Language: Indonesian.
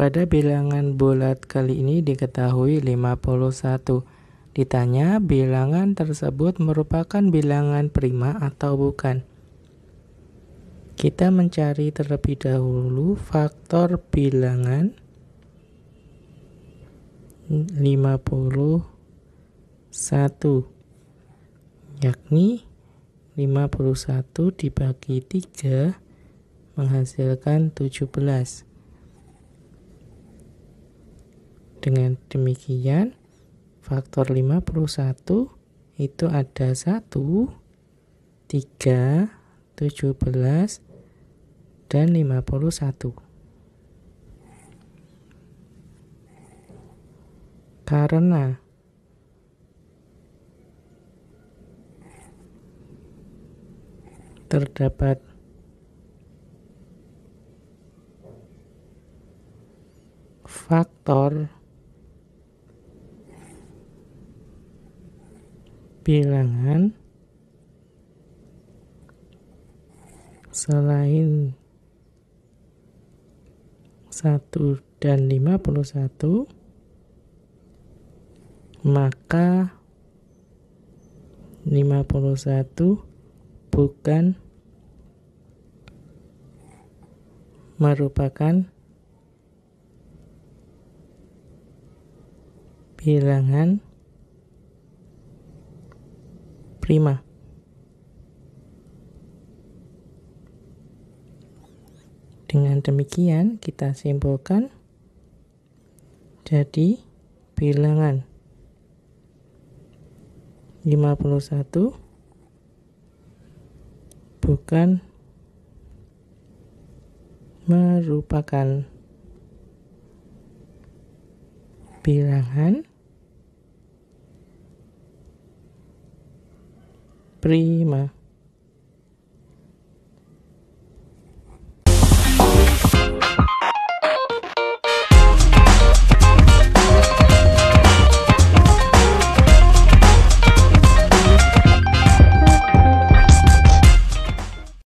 Pada bilangan bulat kali ini diketahui 51. Ditanya bilangan tersebut merupakan bilangan prima atau bukan. Kita mencari terlebih dahulu faktor bilangan 51 yakni 51 dibagi 3 menghasilkan 17. Dengan demikian, faktor 51 itu ada 1, 3, 17, dan 51. Karena terdapat faktor bilangan selain 1 dan 51 maka 51 bukan merupakan bilangan terima. Dengan demikian, kita simpulkan jadi bilangan 51 bukan merupakan bilangan prima